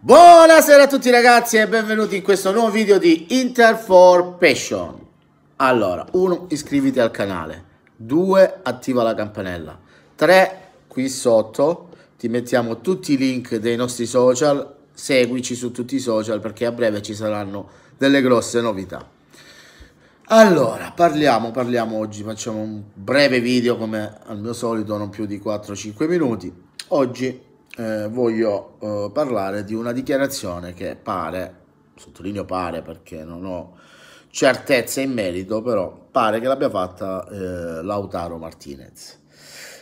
Buonasera a tutti ragazzi e benvenuti in questo nuovo video di Inter for Passion. Allora, 1 iscriviti al canale, 2 attiva la campanella, 3 qui sotto ti mettiamo tutti i link dei nostri social seguici su tutti i social perché a breve ci saranno delle grosse novità. Allora, parliamo, parliamo oggi, facciamo un breve video come al mio solito, non più di 4-5 minuti. Oggi eh, voglio eh, parlare di una dichiarazione che pare, sottolineo pare perché non ho certezza in merito, però pare che l'abbia fatta eh, Lautaro Martinez.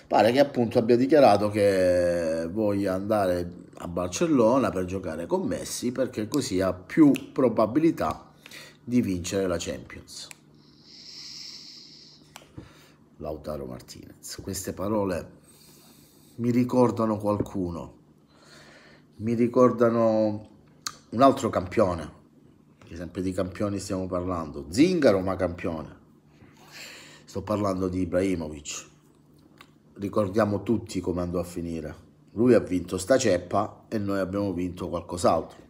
Pare che appunto abbia dichiarato che eh, voglia andare a Barcellona per giocare con Messi perché così ha più probabilità di vincere la Champions. Lautaro Martinez. Queste parole mi ricordano qualcuno, mi ricordano un altro campione, sempre di campioni stiamo parlando, Zingaro ma campione, sto parlando di Ibrahimovic, ricordiamo tutti come andò a finire lui ha vinto sta ceppa e noi abbiamo vinto qualcos'altro.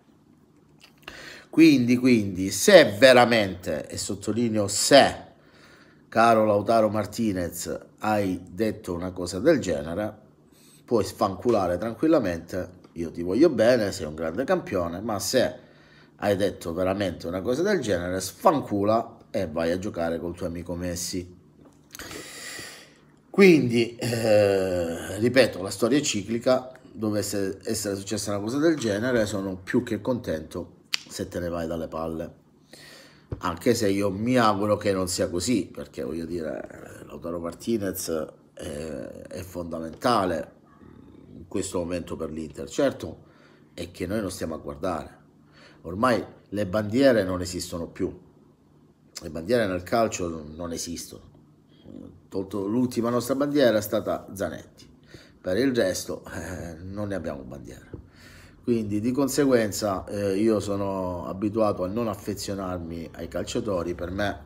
Quindi, quindi, se veramente, e sottolineo se, caro Lautaro Martinez, hai detto una cosa del genere, puoi sfanculare tranquillamente, io ti voglio bene, sei un grande campione, ma se hai detto veramente una cosa del genere, sfancula e vai a giocare col tuo amico Messi. Quindi, eh, ripeto, la storia è ciclica, dovesse essere successa una cosa del genere, sono più che contento se te ne vai dalle palle. Anche se io mi auguro che non sia così, perché voglio dire, eh, Lautaro Martinez è, eh, è fondamentale in questo momento per l'Inter. Certo è che noi non stiamo a guardare. Ormai le bandiere non esistono più. Le bandiere nel calcio non esistono tolto l'ultima nostra bandiera è stata Zanetti. Per il resto eh, non ne abbiamo bandiera. Quindi di conseguenza eh, io sono abituato a non affezionarmi ai calciatori, per me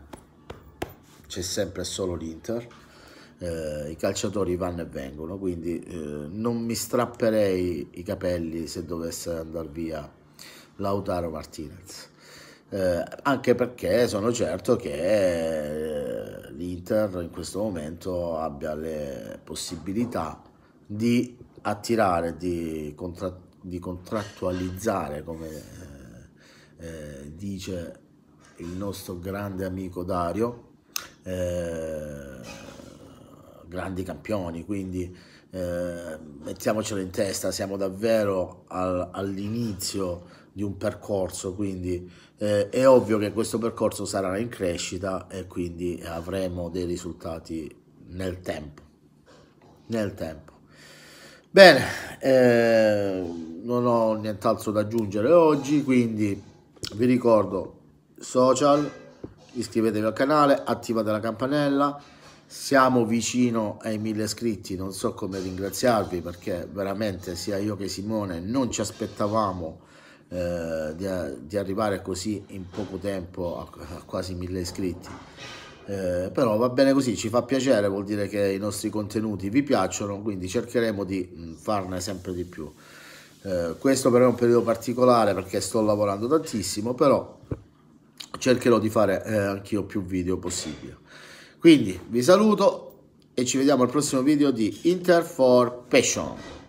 c'è sempre solo l'Inter. Eh, i calciatori vanno e vengono, quindi eh, non mi strapperei i capelli se dovesse andare via Lautaro Martinez. Eh, anche perché sono certo che eh, l'Inter in questo momento abbia le possibilità di attirare, di, contra di contrattualizzare, come eh, eh, dice il nostro grande amico Dario, eh, grandi campioni, quindi eh, mettiamocelo in testa, siamo davvero al all'inizio di un percorso, quindi eh, è ovvio che questo percorso sarà in crescita e quindi avremo dei risultati nel tempo. Nel tempo. Bene, eh, non ho nient'altro da aggiungere oggi, quindi vi ricordo social, iscrivetevi al canale, attivate la campanella, siamo vicino ai mille iscritti, non so come ringraziarvi perché veramente sia io che Simone non ci aspettavamo eh, di, di, arrivare così in poco tempo a, a quasi mille iscritti. Eh, però va bene così, ci fa piacere, vuol dire che i nostri contenuti vi piacciono, quindi cercheremo di mm, farne sempre di più. Eh, questo per me è un periodo particolare perché sto lavorando tantissimo, però cercherò di fare eh, anch'io più video possibile. Quindi vi saluto e ci vediamo al prossimo video di Inter for Passion.